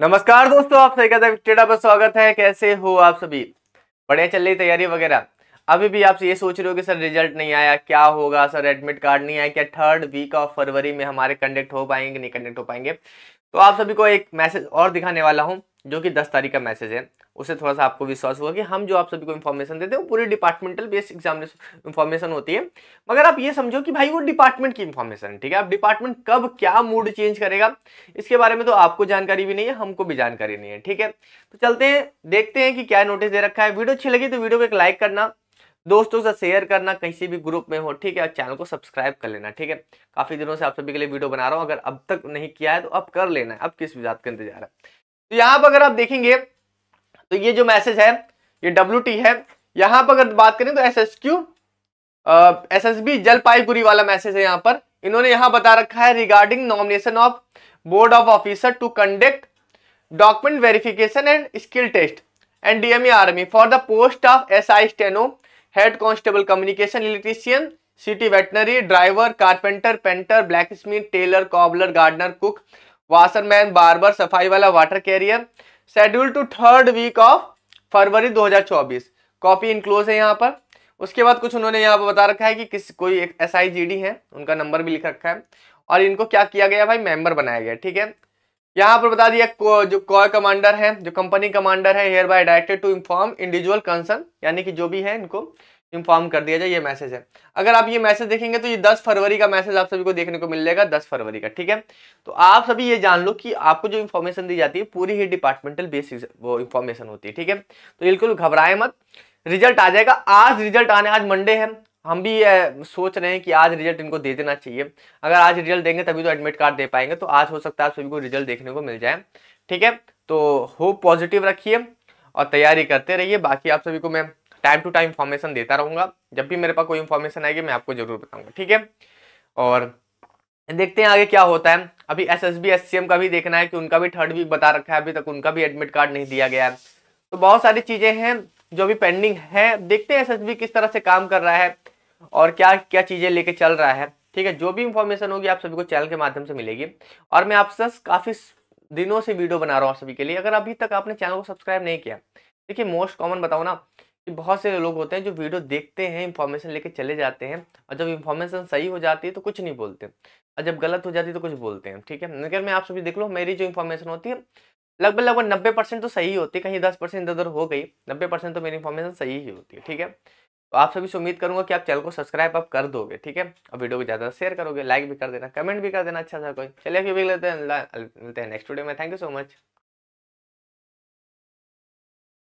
नमस्कार दोस्तों आप सही कहते पर स्वागत है कैसे हो आप सभी बढ़िया चल रही तैयारी वगैरह अभी भी आप ये सोच रहे हो कि सर रिजल्ट नहीं आया क्या होगा सर एडमिट कार्ड नहीं आया क्या थर्ड वीक ऑफ फरवरी में हमारे कंडक्ट हो पाएंगे नहीं कंडक्ट हो पाएंगे तो आप सभी को एक मैसेज और दिखाने वाला हूँ जो कि दस तारीख का मैसेज है उसे थोड़ा सा आपको विश्वास हुआ कि हम जो आप सभी को इन्फॉर्मेशन देते हैं वो पूरी डिपार्टमेंटल बेस्ड एग्जामिनेशन इन्फॉर्मेशन होती है मगर आप ये समझो कि भाई वो डिपार्टमेंट की इन्फॉर्मेशन ठीक है आप डिपार्टमेंट कब क्या मूड चेंज करेगा इसके बारे में तो आपको जानकारी भी नहीं है हमको भी जानकारी नहीं है ठीक है तो चलते हैं देखते हैं कि क्या नोटिस दे रखा है वीडियो अच्छी लगी तो वीडियो को एक लाइक करना दोस्तों से शेयर करना कहीं भी ग्रुप में हो ठीक है और चैनल को सब्सक्राइब कर लेना ठीक है काफ़ी दिनों से आप सभी के लिए वीडियो बना रहा हूँ अगर अब तक नहीं किया है तो अब कर लेना है अब किस बात का इंतजार है तो यहां पर अगर आप देखेंगे तो ये जो मैसेज है ये डब्ल्यू है यहां पर अगर बात करें तो S S Q S S B Jalpaiguri वाला मैसेज है यहां पर इन्होंने यहां बता रखा है regarding nomination of board of officer to conduct document verification and skill test and DMA army for the post of S I steno head constable communication electrician city veterinary driver carpenter painter blacksmith tailor cobbler gardener cook washerman barber सफाई वाला water carrier schedule to third week of February 2024 copy enclose है यहाँ पर उसके बाद कुछ उन्होंने यहाँ पर बता रखा है कि किस कोई एक एस है उनका नंबर भी लिख रखा है और इनको क्या किया गया भाई मेंबर बनाया गया ठीक है यहाँ पर बता दिया को, जो कॉय कमांडर है जो कंपनी कमांडर है hair bye directed to inform individual concern यानी कि जो भी है इनको इन्फॉर्म कर दिया जाए ये मैसेज है अगर आप ये मैसेज देखेंगे तो ये 10 फरवरी का मैसेज आप सभी को देखने को मिल जाएगा दस फरवरी का ठीक है तो आप सभी ये जान लो कि आपको जो इन्फॉर्मेशन दी जाती है पूरी ही डिपार्टमेंटल बेसिस वो इन्फॉर्मेशन होती है ठीक है तो बिल्कुल घबराए मत रिजल्ट आ जाएगा आज रिजल्ट आने आज मंडे है हम भी ये सोच रहे हैं कि आज रिजल्ट इनको दे देना चाहिए अगर आज रिजल्ट देंगे तभी तो एडमिट कार्ड दे पाएंगे तो आज हो सकता है आप सभी को रिजल्ट देखने को मिल जाए ठीक है तो होप पॉजिटिव रखिए और तैयारी करते रहिए बाकी आप सभी को मैं टाइम टू टाइम इन्फॉर्मेशन देता रहूँगा जब भी मेरे पास कोई इन्फॉर्मेशन आएगी मैं आपको जरूर बताऊँगा ठीक है और देखते हैं आगे क्या होता है अभी S S B S C M का भी देखना है कि उनका भी थर्ड वीक बता रखा है अभी तक उनका भी एडमिट कार्ड नहीं दिया गया है तो बहुत सारी चीज़ें हैं जो अभी पेंडिंग है देखते हैं एस किस तरह से काम कर रहा है और क्या क्या चीज़ें लेके चल रहा है ठीक है जो भी इंफॉर्मेशन होगी आप सभी को चैनल के माध्यम से मिलेगी और मैं आपसे काफ़ी दिनों से वीडियो बना रहा हूँ सभी के लिए अगर अभी तक आपने चैनल को सब्सक्राइब नहीं किया देखिए मोस्ट कॉमन बताओ ना बहुत से लोग होते हैं जो वीडियो देखते हैं इन्फॉर्मेशन लेके चले जाते हैं और जब इन्फॉर्मेशन सही हो जाती है तो कुछ नहीं बोलते और जब गलत हो जाती है तो कुछ बोलते हैं ठीक है अगर मैं आप सभी देख लो मेरी जो इन्फॉर्मेशन होती है लगभग लगभग नब्बे परसेंट तो सही होती है कहीं दस परसेंट इधर उधर हो गई नब्बे परसेंट तो मेरी इन्फॉर्मेशन सही ही होती है ठीक है तो आप सभी से उम्मीद करूंगा कि आप चैनल को सब्सक्राइब आप कर दोगे ठीक है और वीडियो को ज़्यादा शेयर करोगे लाइक भी कर देना कमेंट भी कर देना अच्छा सा कोई चलिए फिर भी लेते हैं मिलते हैं नेक्स्ट वीडियो में थैंक यू सो मच